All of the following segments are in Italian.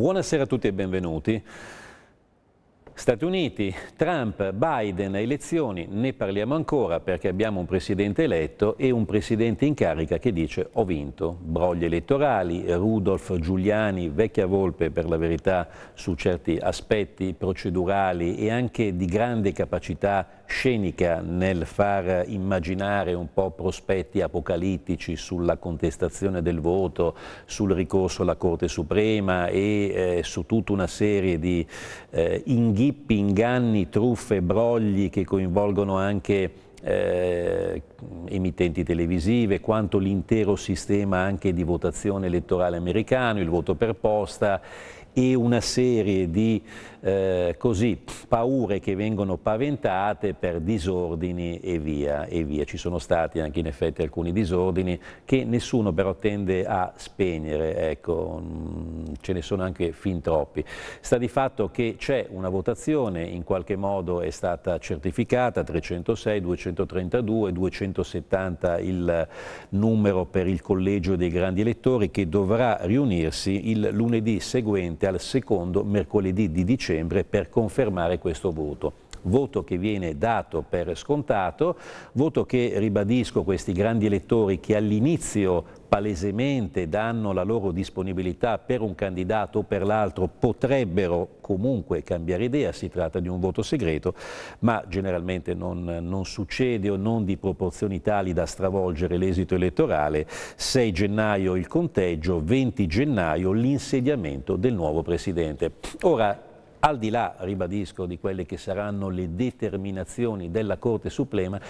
Buonasera a tutti e benvenuti. Stati Uniti, Trump, Biden, elezioni, ne parliamo ancora perché abbiamo un presidente eletto e un presidente in carica che dice ho vinto. Brogli elettorali, Rudolf Giuliani, vecchia volpe per la verità su certi aspetti procedurali e anche di grande capacità scenica nel far immaginare un po' prospetti apocalittici sulla contestazione del voto, sul ricorso alla Corte Suprema e eh, su tutta una serie di eh, inghippi, inganni, truffe, brogli che coinvolgono anche eh, emittenti televisive, quanto l'intero sistema anche di votazione elettorale americano, il voto per posta e una serie di eh, così, paure che vengono paventate per disordini e via, e via. Ci sono stati anche in effetti alcuni disordini che nessuno però tende a spegnere, ecco, mm, ce ne sono anche fin troppi. Sta di fatto che c'è una votazione, in qualche modo è stata certificata, 306, 232, 270 il numero per il collegio dei grandi elettori che dovrà riunirsi il lunedì seguente al secondo mercoledì di dicembre per confermare questo voto voto che viene dato per scontato, voto che, ribadisco, questi grandi elettori che all'inizio palesemente danno la loro disponibilità per un candidato o per l'altro potrebbero comunque cambiare idea, si tratta di un voto segreto, ma generalmente non, non succede o non di proporzioni tali da stravolgere l'esito elettorale. 6 gennaio il conteggio, 20 gennaio l'insediamento del nuovo Presidente. Ora, al di là, ribadisco, di quelle che saranno le determinazioni della Corte Suprema,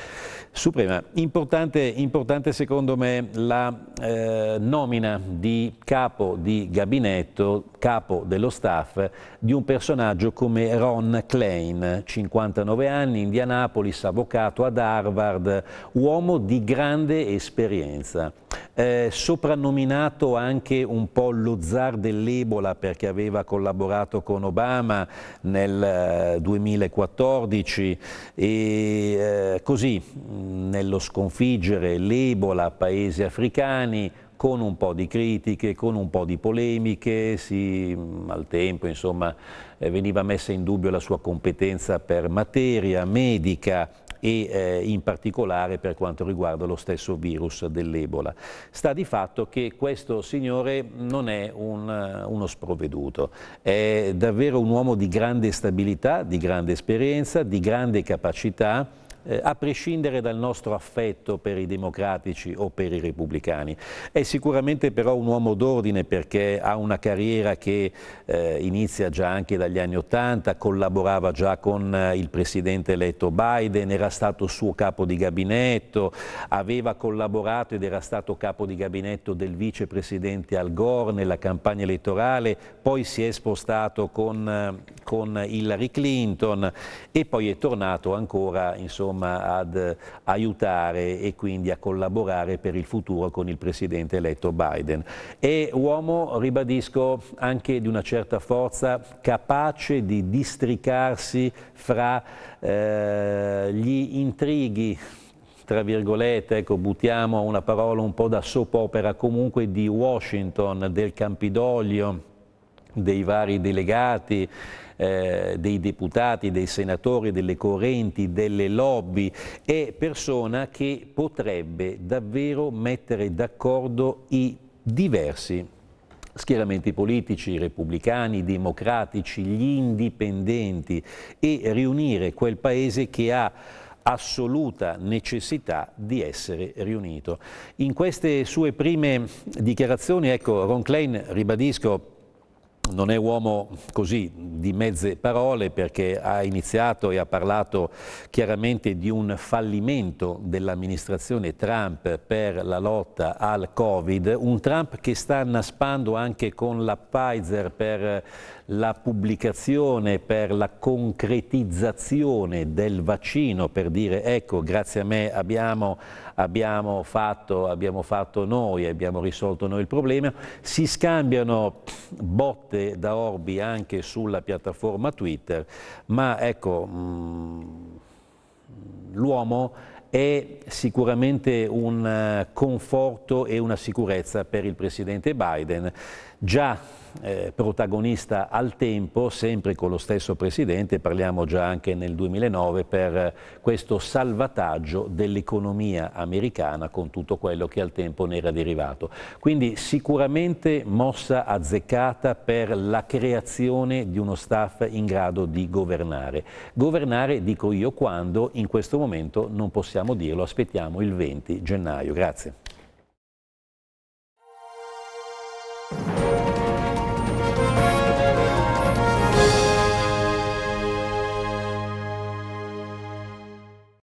Suprema importante, importante, secondo me la eh, nomina di capo di gabinetto, capo dello staff, di un personaggio come Ron Klein, 59 anni, Indianapolis, avvocato ad Harvard, uomo di grande esperienza eh, soprannominato anche un po' lo zar dell'Ebola perché aveva collaborato con Obama nel 2014 eh, e eh, così mm, nello sconfiggere l'Ebola a paesi africani con un po' di critiche, con un po' di polemiche, si, mm, al tempo insomma, eh, veniva messa in dubbio la sua competenza per materia medica e eh, in particolare per quanto riguarda lo stesso virus dell'Ebola. Sta di fatto che questo signore non è un, eh, uno sprovveduto, è davvero un uomo di grande stabilità, di grande esperienza, di grande capacità eh, a prescindere dal nostro affetto per i democratici o per i repubblicani. È sicuramente però un uomo d'ordine perché ha una carriera che eh, inizia già anche dagli anni Ottanta, collaborava già con eh, il presidente eletto Biden, era stato suo capo di gabinetto, aveva collaborato ed era stato capo di gabinetto del vicepresidente Al Gore nella campagna elettorale, poi si è spostato con eh, con Hillary Clinton e poi è tornato ancora insomma, ad aiutare e quindi a collaborare per il futuro con il presidente eletto Biden. È uomo, ribadisco, anche di una certa forza, capace di districarsi fra eh, gli intrighi tra virgolette, ecco, buttiamo una parola un po' da soap opera comunque di Washington, del Campidoglio, dei vari delegati, eh, dei deputati, dei senatori, delle correnti, delle lobby, è persona che potrebbe davvero mettere d'accordo i diversi schieramenti politici, repubblicani, democratici, gli indipendenti e riunire quel paese che ha assoluta necessità di essere riunito. In queste sue prime dichiarazioni, ecco, Ron Klein, ribadisco, non è uomo così di mezze parole perché ha iniziato e ha parlato chiaramente di un fallimento dell'amministrazione Trump per la lotta al Covid, un Trump che sta naspando anche con la Pfizer per la pubblicazione per la concretizzazione del vaccino per dire ecco grazie a me abbiamo, abbiamo, fatto, abbiamo fatto noi, abbiamo risolto noi il problema, si scambiano botte da orbi anche sulla piattaforma Twitter, ma ecco mm, l'uomo è sicuramente un eh, conforto e una sicurezza per il Presidente Biden. Già eh, protagonista al tempo, sempre con lo stesso Presidente, parliamo già anche nel 2009, per eh, questo salvataggio dell'economia americana con tutto quello che al tempo ne era derivato. Quindi sicuramente mossa azzeccata per la creazione di uno staff in grado di governare. Governare, dico io, quando in questo momento non possiamo dirlo, aspettiamo il 20 gennaio. Grazie.